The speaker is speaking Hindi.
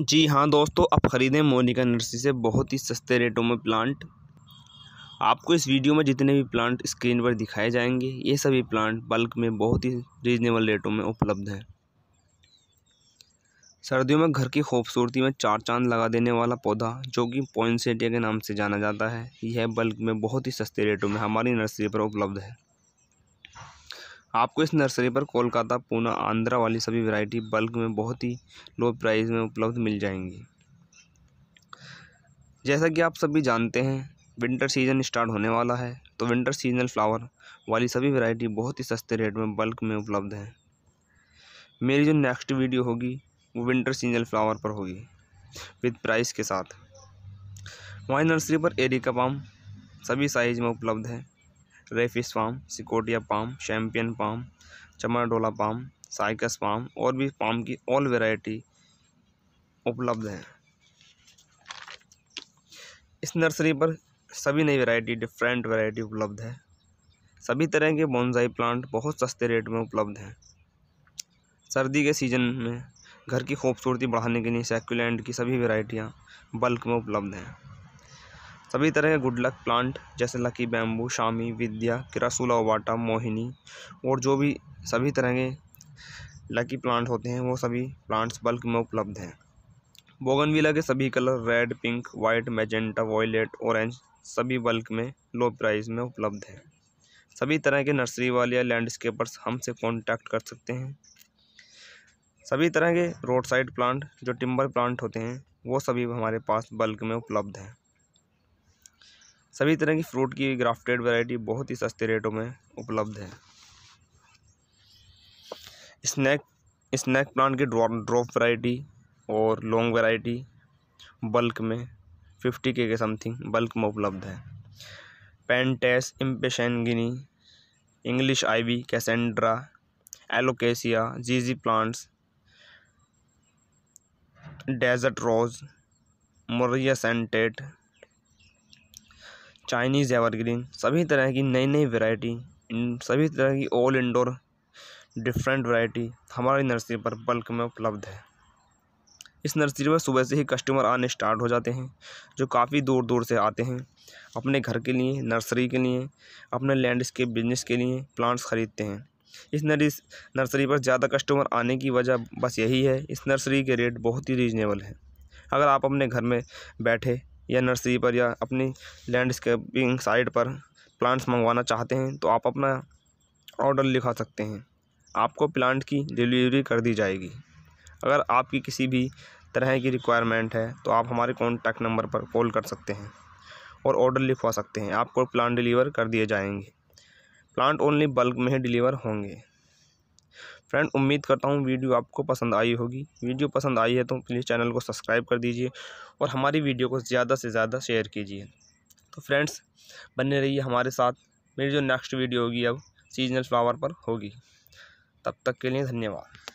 जी हाँ दोस्तों आप ख़रीदें मोनिका नर्सरी से बहुत ही सस्ते रेटों में प्लांट आपको इस वीडियो में जितने भी प्लांट स्क्रीन पर दिखाए जाएंगे ये सभी प्लांट बल्क में बहुत ही रीजनेबल रेटों में उपलब्ध हैं सर्दियों में घर की खूबसूरती में चार चांद लगा देने वाला पौधा जो कि पॉइंट के नाम से जाना जाता है यह बल्क में बहुत ही सस्ते रेटों में हमारी नर्सरी पर उपलब्ध है आपको इस नर्सरी पर कोलकाता पूना आंध्रा वाली सभी वैरायटी बल्क में बहुत ही लो प्राइस में उपलब्ध मिल जाएंगी जैसा कि आप सभी जानते हैं विंटर सीजन स्टार्ट होने वाला है तो विंटर सीजनल फ्लावर वाली सभी वैरायटी बहुत ही सस्ते रेट में बल्क में उपलब्ध हैं मेरी जो नेक्स्ट वीडियो होगी वो विंटर सीजनल फ्लावर पर होगी विद प्राइस के साथ वहीं नर्सरी पर एरिका पाम सभी साइज़ में उपलब्ध हैं रेफिस पाम सिकोटिया पाम चैम्पियन पाम चमरडोला पाम साइकस पाम और भी पाम की ऑल वेराइटी उपलब्ध हैं इस नर्सरी पर सभी नई वेराइटी डिफरेंट वेराइटी उपलब्ध है सभी तरह के बोनजाई प्लांट बहुत सस्ते रेट में उपलब्ध हैं सर्दी के सीज़न में घर की खूबसूरती बढ़ाने के लिए सैक्यूलेंट की सभी वेराइटियाँ बल्क में उपलब्ध हैं सभी तरह के गुड लक प्लांट जैसे लकी बैम्बू शामी विद्या किरासूला वाटा मोहिनी और जो भी सभी तरह के लकी प्लांट होते हैं वो सभी प्लांट्स बल्क में उपलब्ध हैं बोगनविला के सभी colour red pink white magenta violet orange सभी बल्क में लो प्राइस में उपलब्ध हैं सभी तरह के नर्सरी वाले या लैंडस्केपर्स हमसे कॉन्टैक्ट कर सकते हैं सभी तरह के रोड साइड प्लांट जो टिम्बर प्लांट होते हैं वो सभी हमारे पास बल्क में उपलब्ध हैं सभी तरह की फ्रूट की ग्राफ्टेड वैरायटी बहुत ही सस्ते रेटों में उपलब्ध है स्नैक स्नैक प्लांट की ड्रॉप वैरायटी और लॉन्ग वैरायटी बल्क में फिफ्टी के के समथिंग बल्क में उपलब्ध है पेंटेस इम्पेशनगिनी इंग्लिश आईवी कैसेंड्रा एलोकेसिया जीजी प्लांट्स डेजर्ट रोज मोरिया सेंटेट चाइनीज़ एवरग्रीन सभी तरह की नई नई वैरायटी सभी तरह की ऑल इंडोर डिफरेंट वैरायटी हमारी नर्सरी पर बल्क में उपलब्ध है इस नर्सरी पर सुबह से ही कस्टमर आने स्टार्ट हो जाते हैं जो काफ़ी दूर दूर से आते हैं अपने घर के लिए नर्सरी के लिए अपने लैंडस्केप बिजनेस के लिए प्लांट्स ख़रीदते हैं इस नर्सरी पर ज़्यादा कस्टमर आने की वजह बस यही है इस नर्सरी के रेट बहुत ही रीजनेबल है अगर आप अपने घर में बैठे या नर्सरी पर या अपनी लैंडस्केपिंग साइट पर प्लांट्स मंगवाना चाहते हैं तो आप अपना ऑर्डर लिखा सकते हैं आपको प्लांट की डिलीवरी कर दी जाएगी अगर आपकी किसी भी तरह की रिक्वायरमेंट है तो आप हमारे कॉन्टैक्ट नंबर पर कॉल कर सकते हैं और ऑर्डर लिखवा सकते हैं आपको प्लांट डिलीवर कर दिए जाएंगे प्लांट ओनली बल्क में ही डिलीवर होंगे फ्रेंड उम्मीद करता हूँ वीडियो आपको पसंद आई होगी वीडियो पसंद आई है तो प्लीज़ चैनल को सब्सक्राइब कर दीजिए और हमारी वीडियो को ज़्यादा से ज़्यादा शेयर कीजिए तो फ्रेंड्स बने रहिए हमारे साथ मेरी जो नेक्स्ट वीडियो होगी अब सीजनल फ्लावर पर होगी तब तक के लिए धन्यवाद